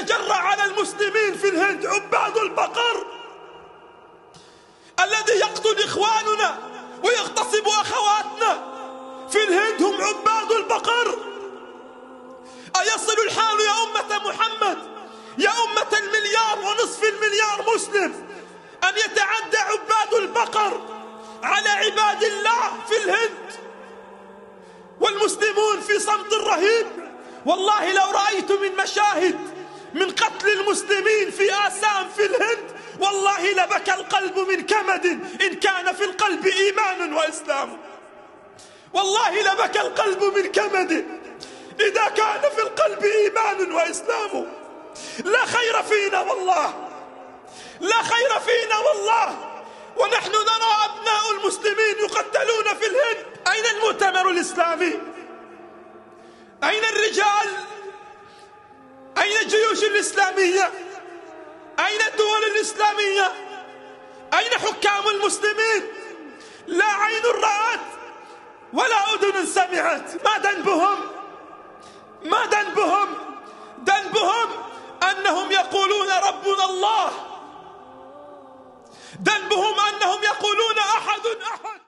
تجرى على المسلمين في الهند عباد البقر الذي يقتل إخواننا ويغتصب أخواتنا في الهند هم عباد البقر أيصل الحال يا أمة محمد يا أمة المليار ونصف المليار مسلم أن يتعدى عباد البقر على عباد الله في الهند والمسلمون في صمت رهيب والله لو رأيت من مشاهد من قتل المسلمين في آسام في الهند والله لبكى القلب من كمد إن كان في القلب إيمان وإسلام والله لبكى القلب من كمد إذا كان في القلب إيمان وإسلام لا خير فينا والله لا خير فينا والله ونحن نرى أبناء المسلمين يقتلون في الهند أين المؤتمر الإسلامي أين الرجال الجيوش الإسلامية أين الدول الإسلامية أين حكام المسلمين لا عين رأت ولا أذن سمعت ما ذنبهم ما ذنبهم ذنبهم أنهم يقولون ربنا الله ذنبهم أنهم يقولون أحد أحد